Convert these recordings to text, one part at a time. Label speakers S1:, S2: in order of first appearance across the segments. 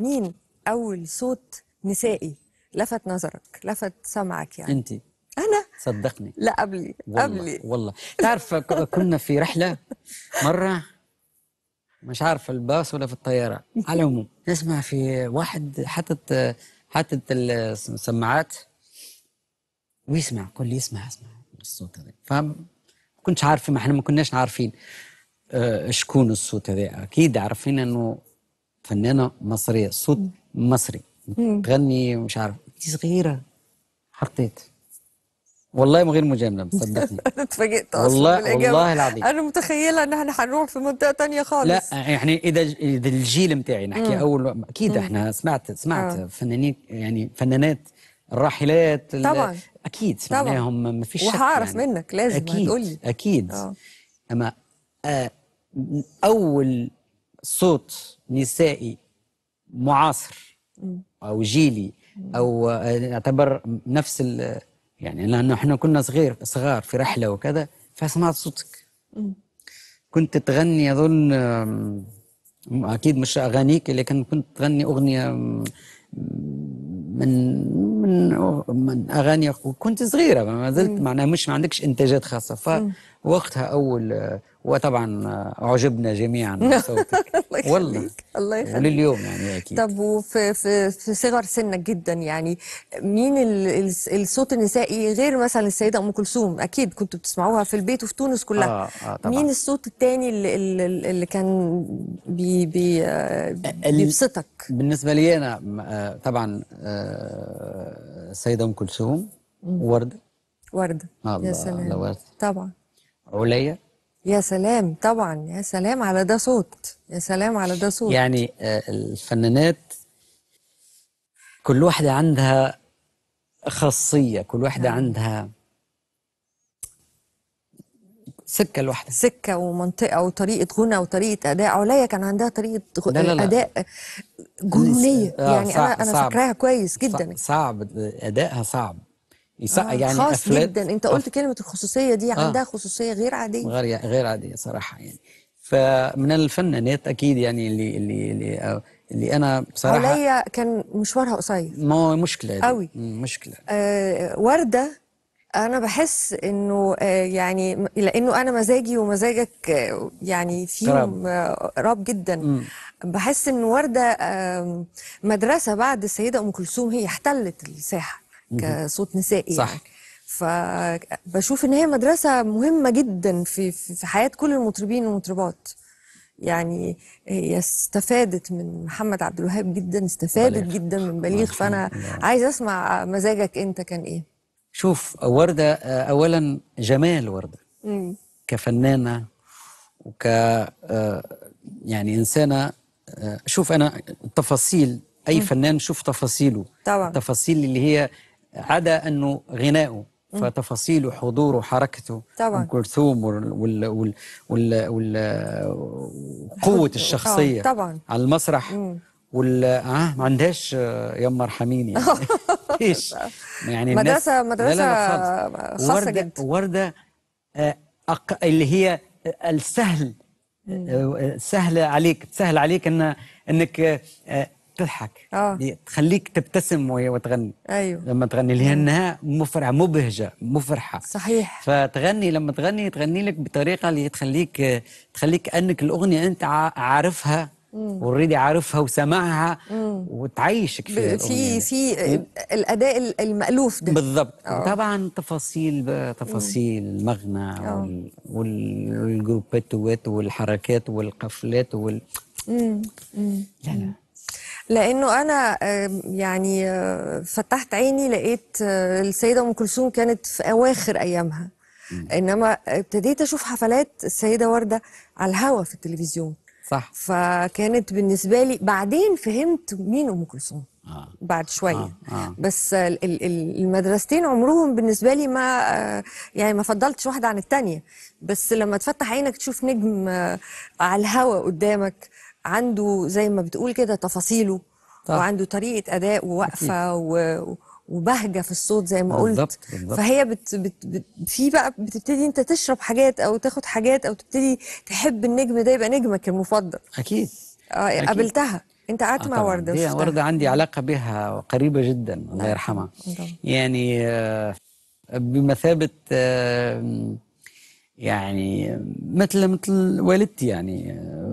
S1: مين اول صوت نسائي لفت نظرك لفت سمعك يعني انت
S2: انا صدقني لا قبلي قبلي والله تعرف كنا في رحله مره مش عارف الباص ولا في الطياره على العموم نسمع في واحد حاطط حاطط السماعات ويسمع كل يسمع اسمع الصوت هذا فما كنتش عارف ما احنا ما كناش عارفين آه، شكون الصوت هذا اكيد عارفين انه فنانه مصريه صوت مصري تغني مش عارف دي صغيره حطيت والله من غير مجامله صدقني
S1: اتفاجئت اصلا والله والله العظيم انا متخيله ان احنا هنروح في منطقه تانية خالص
S2: لا يعني اذا اذا الجيل بتاعي نحكي اول اكيد احنا سمعت سمعت مم. آه. فنانين يعني فنانات الراحلات طبعا اكيد سمعناهم ما فيش وهعرف يعني. منك لازم اكيد لي اكيد أكيد. آه. اما آه اول صوت نسائي معاصر او جيلي او آه، نعتبر نفس ال يعني لانه احنا كنا صغير صغار في رحله وكذا فسمعت صوتك كنت تغني اظن اكيد مش اغانيك لكن كنت تغني اغنيه من من من اغاني وكنت صغيره ما زلت معناها مش ما عندكش انتاجات خاصه ف وقتها اول وطبعا اعجبنا جميعا بصوتك والله
S1: الله يخليك ولليوم
S2: يعني اكيد
S1: طب وفي في, في صغر سنك جدا يعني مين الصوت النسائي غير مثلا السيده ام كلثوم اكيد كنتوا بتسمعوها في البيت وفي تونس كلها آه آه طبعا. مين الصوت الثاني اللي, اللي كان بي بي بيبسطك
S2: بالنسبه لي انا آه، طبعا السيده آه، ام كلثوم ورده
S1: ورده آه، يا سلام طبعا عليا يا سلام طبعا يا سلام على ده صوت يا سلام على ده صوت
S2: يعني آه، الفنانات كل واحدة عندها خاصية كل واحدة نعم. عندها سكة لوحدها سكة
S1: ومنطقة وطريقة غنى وطريقة أداء عليا كان عندها طريقة غ... لا لا لا. أداء
S2: جنونية آه، يعني صعب أنا أنا فاكراها كويس جدا صعب أدائها صعب آه يعني خاص جدا انت قلت
S1: أف... كلمه الخصوصيه دي آه. عندها آه خصوصيه غير عاديه غير يعني-
S2: غير عاديه صراحه يعني فمن الفنانات اكيد يعني اللي اللي اللي, اللي انا بصراحه عليا
S1: كان مشوارها قصير
S2: ما هو مشكله دي. قوي مشكله
S1: آه ورده انا بحس انه آه، يعني لانه انا مزاجي ومزاجك آه، يعني فيهم قراب جدا بحس ان ورده مدرسه بعد السيده ام كلثوم هي احتلت الساحه كصوت نسائي صح يعني. فبشوف ان هي مدرسه مهمه جدا في في حياه كل المطربين والمطربات يعني هي استفادت من محمد عبد الوهاب جدا استفادت بليغ. جدا من بليغ فانا عايز اسمع مزاجك انت كان ايه
S2: شوف ورده اولا جمال ورده مم. كفنانه وك آه، يعني انسانه آه، شوف انا التفاصيل اي مم. فنان شوف تفاصيله طبعا التفاصيل اللي هي عدا أنه غنائه فتفاصيله حضوره حركته طبعا ام كلثوم وقوه الشخصيه طبعا على المسرح وال اه ما عندهاش يما ارحميني يعني ايش يعني مدرسه مدرسه لا لا خاصه وردة جدا ورده آه، أق... اللي هي السهل
S1: آه،
S2: سهل عليك سهل عليك ان انك آه، تضحك آه. يعني تخليك تبتسم وهي وتغني ايوه لما تغني لانها مفرحه مبهجه مفرحه صحيح فتغني لما تغني تغني لك بطريقه اللي تخليك تخليك انك الاغنيه انت عارفها اوريدي عارفها وسمعها وتعيشك في في في الاداء المالوف ده بالضبط آه. طبعا تفاصيل تفاصيل المغنى آه. والجروبات والحركات والقفلات وال لا لا
S1: لانه انا يعني آه، فتحت عيني لقيت آه، السيده ام كلثوم كانت في اواخر ايامها انما ابتديت اشوف حفلات السيده ورده على الهوا في التلفزيون صح فكانت بالنسبه لي بعدين فهمت مين ام كلثوم آه. بعد شويه آه. آه. بس المدرستين عمرهم بالنسبه لي ما آه، يعني ما فضلتش واحده عن الثانيه بس لما تفتح عينك تشوف نجم على الهوا قدامك عنده زي ما بتقول كده تفاصيله طبعا. وعنده طريقه اداء ووقفه و... وبهجه في الصوت زي ما قلت بالضبط بالضبط. فهي بت بت بت في بقى بتبتدي انت تشرب حاجات او تاخد حاجات او تبتدي تحب النجم ده يبقى نجمك المفضل اكيد, آه، أكيد. قابلتها انت قعدت مع آه، ورده هي ورده
S2: عندي علاقه بها قريبه جدا نعم. الله يرحمها نعم. يعني آه، بمثابه يعني مثل مثل والدتي يعني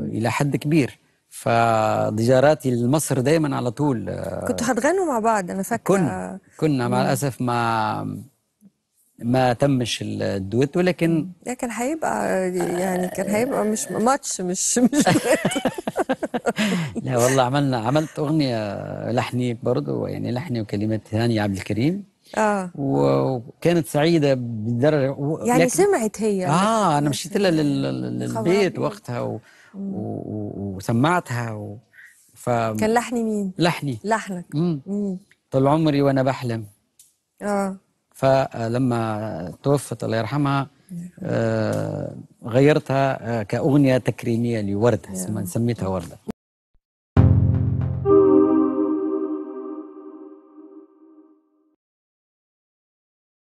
S2: الى حد كبير فضجاراتي لمصر دائما على طول آه، كنتوا
S1: هتغنوا مع بعض انا فاكره كنا
S2: كنا مع الاسف ما ما تمش الدويت ولكن
S1: لكن هيبقى يعني كان هيبقى مش ماتش مش مش
S2: لا والله عملنا عملت اغنيه لحني برضه يعني لحني وكلمات ثانيه عبد الكريم اه وكانت سعيده بالدرجه يعني سمعت
S1: هي اه انا
S2: مشيت لها للبيت وقتها و... وسمعتها و... ف... كان لحن مين؟ لحني
S1: لحنك امم
S2: طول عمري وانا بحلم اه فلما توفت الله يرحمها آه غيرتها آه، كأغنية تكريمية لوردة سميتها وردة